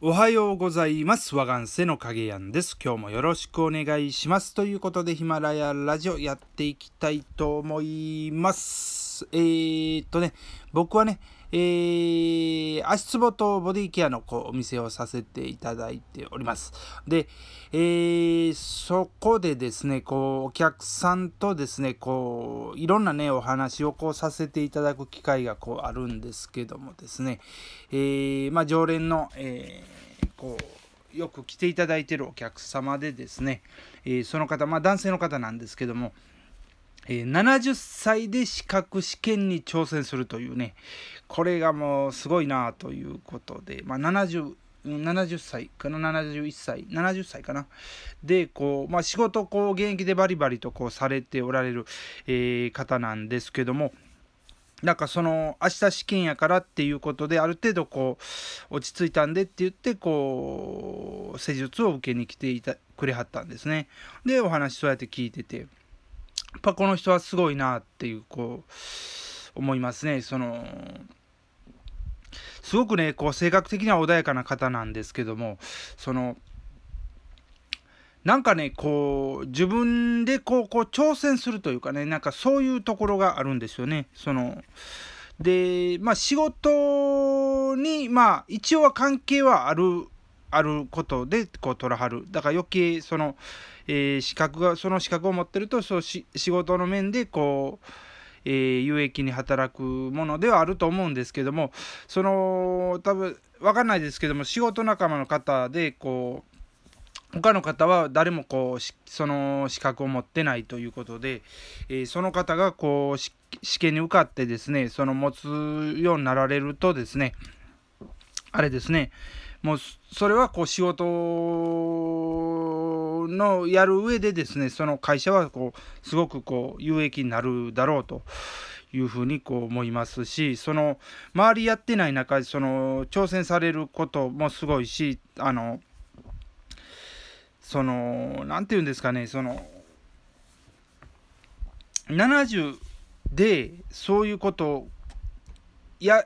おはようございます。和ンセの影やんです。今日もよろしくお願いします。ということで、ヒマラヤラジオやっていきたいと思います。。えー、っとね、僕はね、えー、足つぼとボディケアのこうお店をさせていただいております。で、えー、そこでですね、こう、お客さんとですね、こう、いろんなね、お話をこうさせていただく機会がこうあるんですけどもですね、えー、まあ、常連の、えー、こう、よく来ていただいてるお客様でですね、えー、その方、まあ、男性の方なんですけども、え70歳で資格試験に挑戦するというね、これがもうすごいなということで、まあ、70、70歳かな71歳70歳かなでこう、まあ、仕事こう現役でバリバリとこうされておられる、えー、方なんですけどもなんかその明日試験やからっていうことである程度こう落ち着いたんでって言ってこう施術を受けに来ていたくれはったんですねでお話そうやって聞いてて。っぱこの人はすごいなっていうこう思いますねそのすごくねこう性格的には穏やかな方なんですけどもそのなんかねこう自分でこうこう挑戦するというかねなんかそういうところがあるんですよねそのでまあ仕事にまあ一応は関係はあるあることでこう取らはるだから余計その、えー、資格がその資格を持ってるとそうし仕事の面でこう、えー、有益に働くものではあると思うんですけどもその多分分かんないですけども仕事仲間の方でこう他の方は誰もこうその資格を持ってないということで、えー、その方がこう試験に受かってですねその持つようになられるとですねあれですねもうそれはこう仕事のやる上でですねその会社はこうすごくこう有益になるだろうというふうにこう思いますしその周りやってない中でその挑戦されることもすごいしあのその何て言うんですかねその70でそういうことをや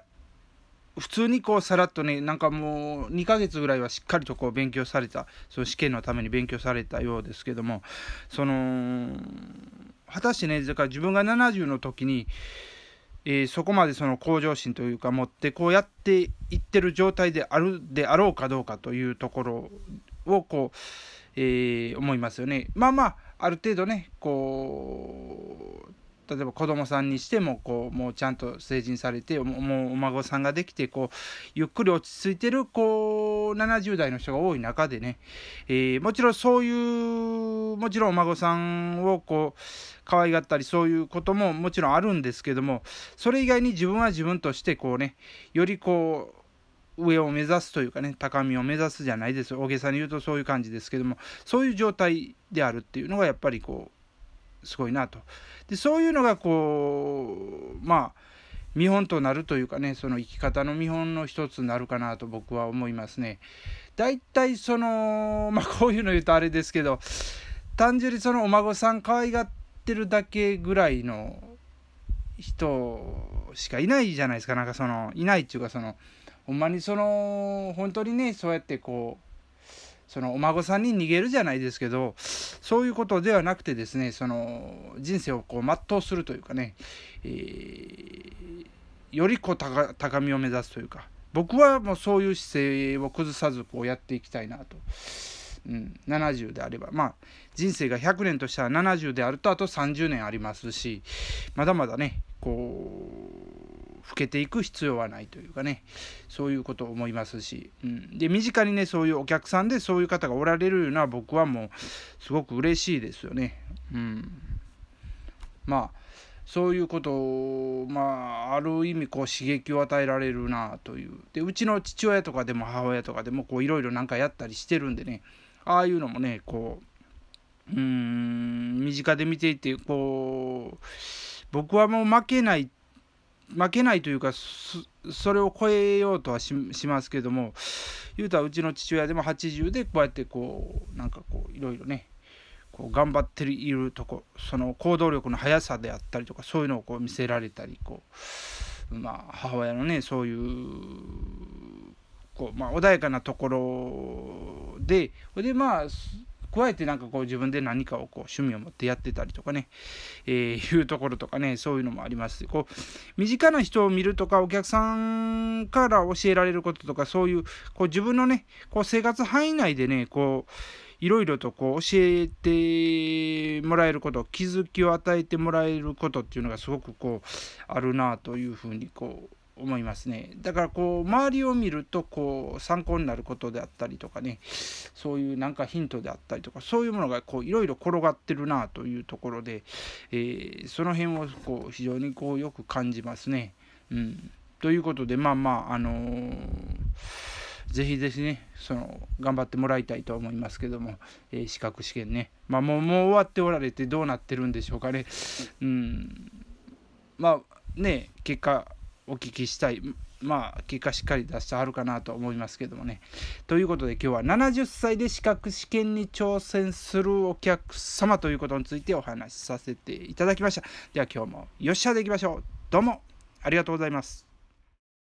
普通にこうさらっとねなんかもう2ヶ月ぐらいはしっかりとこう勉強されたその試験のために勉強されたようですけどもその果たしてねだから自分が70の時に、えー、そこまでその向上心というか持ってこうやっていってる状態であるであろうかどうかというところをこう、えー、思いますよね。まあまあある程度ねこう例えば子供さんにしてもこうもうちゃんと成人されてもうお孫さんができてこうゆっくり落ち着いてるこう70代の人が多い中でね、えー、もちろんそういうもちろんお孫さんをこう可愛がったりそういうことももちろんあるんですけどもそれ以外に自分は自分としてこうねよりこう上を目指すというかね高みを目指すじゃないです大げさに言うとそういう感じですけどもそういう状態であるっていうのがやっぱりこうすごいなとでそういうのがこうまあ見本となるというかねその生き方の見本の一つになるかなと僕は思いますね。だいたいその まあこういうの言うとあれですけど単純にそのお孫さん可愛がってるだけぐらいの人しかいないじゃないですかなんかそのいないっていうかそのほんまにその本当にねそうやってこうそのお孫さんに逃げるじゃないですけどそういうことではなくてですねその人生をこう全うするというかね、えー、よりこう高みを目指すというか僕はもうそういう姿勢を崩さずこうやっていきたいなと。うん、70であればまあ人生が100年としたら70であるとあと30年ありますしまだまだねこう老けていく必要はないというかねそういうことを思いますし、うん、で身近にねそういうお客さんでそういう方がおられるのは僕はもうすごく嬉しいですよね。うん、まあそういうことを、まあ、ある意味こう刺激を与えられるなという。で、うちの父親とかでも母親とかでもこういろいろなんかやったりしてるんでね、ああいうのもね、こう、うん、身近で見ていて、こう、僕はもう負けない負けないというかそれを超えようとはしますけども言うたらうちの父親でも80でこうやってこうなんかこういろいろねこう頑張っているとこその行動力の速さであったりとかそういうのをこう見せられたりこう、まあ、母親のねそういうこう、まあ、穏やかなところででまあ加えてなんかこう自分で何かをこう趣味を持ってやってたりとかね、えー、いうところとかねそういうのもありますこう身近な人を見るとかお客さんから教えられることとかそういうこう自分のねこう生活範囲内でねこういろいろとこう教えてもらえること気づきを与えてもらえることっていうのがすごくこうあるなというふうにこう思いますねだからこう周りを見るとこう参考になることであったりとかねそういうなんかヒントであったりとかそういうものがこういろいろ転がってるなというところで、えー、その辺をこう非常にこうよく感じますね。うん、ということでまあまああのーぜひぜひね、その、頑張ってもらいたいと思いますけども、えー、資格試験ね。まあ、もう、もう終わっておられてどうなってるんでしょうかね。うん。まあ、ね、結果、お聞きしたいまあ結果しっかり出してはるかなと思いますけどもねということで今日は70歳で資格試験に挑戦するお客様ということについてお話しさせていただきましたでは今日もよっしゃでいきましょうどうもありがとうございます